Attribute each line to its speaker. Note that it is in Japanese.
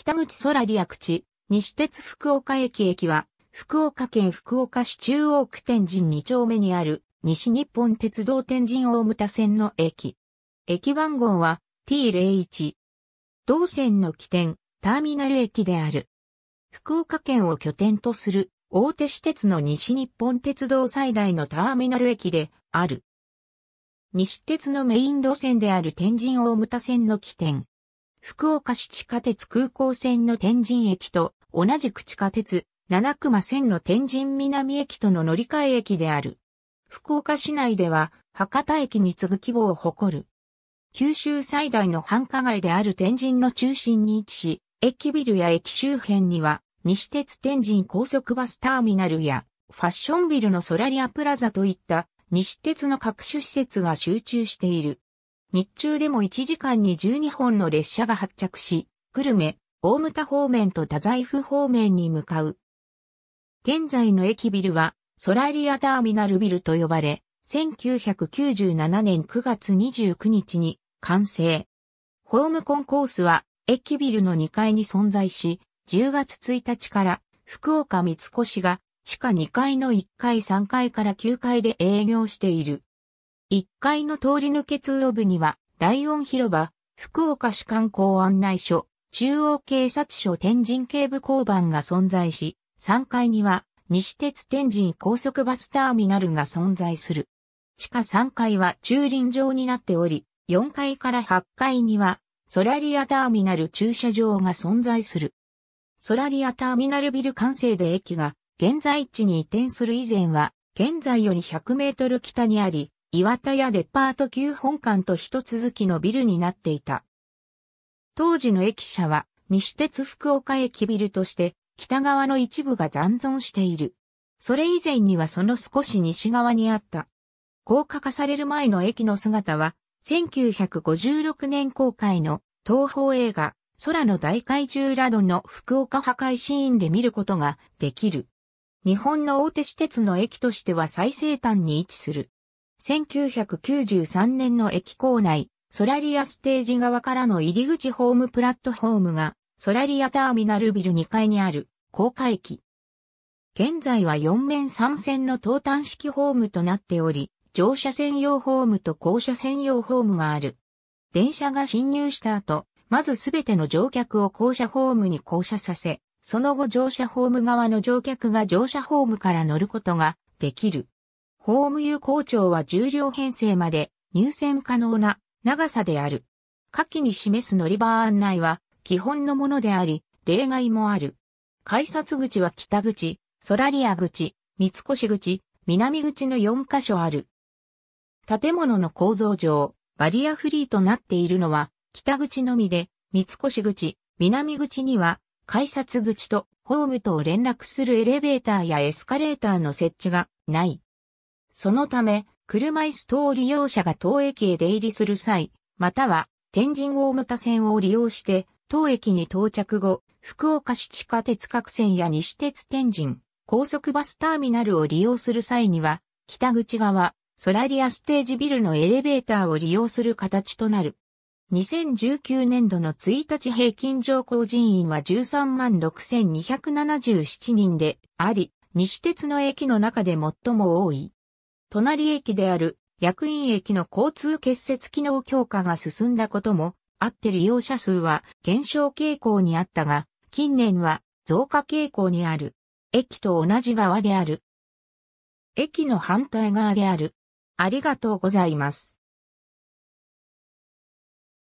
Speaker 1: 北口空略地、西鉄福岡駅駅は、福岡県福岡市中央区天神2丁目にある、西日本鉄道天神大牟田線の駅。駅番号は T01。同線の起点、ターミナル駅である。福岡県を拠点とする大手私鉄の西日本鉄道最大のターミナル駅である。西鉄のメイン路線である天神大牟田線の起点、福岡市地下鉄空港線の天神駅と同じく地下鉄七熊線の天神南駅との乗り換え駅である。福岡市内では博多駅に次ぐ規模を誇る。九州最大の繁華街である天神の中心に位置し、駅ビルや駅周辺には西鉄天神高速バスターミナルやファッションビルのソラリアプラザといった西鉄の各種施設が集中している。日中でも1時間に12本の列車が発着し、久留米、大牟田方面と太宰府方面に向かう。現在の駅ビルは、ソラリアターミナルビルと呼ばれ、1997年9月29日に完成。ホームコンコースは駅ビルの2階に存在し、10月1日から福岡三越が地下2階の1階3階から9階で営業している。1階の通り抜け通路部には、ライオン広場、福岡市観光案内所、中央警察署天神警部交番が存在し、3階には、西鉄天神高速バスターミナルが存在する。地下3階は駐輪場になっており、4階から8階には、ソラリアターミナル駐車場が存在する。ソラリアターミナルビル完成で駅が現在地に移転する以前は、現在より100メートル北にあり、岩田やデパート旧本館と一続きのビルになっていた。当時の駅舎は西鉄福岡駅ビルとして北側の一部が残存している。それ以前にはその少し西側にあった。高架化される前の駅の姿は1956年公開の東宝映画空の大怪獣ラドの福岡破壊シーンで見ることができる。日本の大手私鉄の駅としては最西端に位置する。1993年の駅構内、ソラリアステージ側からの入り口ホームプラットフォームが、ソラリアターミナルビル2階にある、高架駅。現在は4面3線の東端式ホームとなっており、乗車専用ホームと降車専用ホームがある。電車が進入した後、まずすべての乗客を降車ホームに降車させ、その後乗車ホーム側の乗客が乗車ホームから乗ることができる。法務有効庁は重量編成まで入選可能な長さである。下記に示す乗り場案内は基本のものであり、例外もある。改札口は北口、ソラリア口、三越口、南口の4カ所ある。建物の構造上、バリアフリーとなっているのは北口のみで、三越口、南口には改札口とホームとを連絡するエレベーターやエスカレーターの設置がない。そのため、車椅子等利用者が当駅へ出入りする際、または天神大牟田線を利用して、当駅に到着後、福岡市地下鉄各線や西鉄天神、高速バスターミナルを利用する際には、北口側、ソラリアステージビルのエレベーターを利用する形となる。2019年度の1日平均乗降人員は13万6277人であり、西鉄の駅の中で最も多い。隣駅である役員駅の交通結節機能強化が進んだこともあって利用者数は減少傾向にあったが、近年は増加傾向にある。駅と同じ側である。駅の反対側である。ありがとうございます。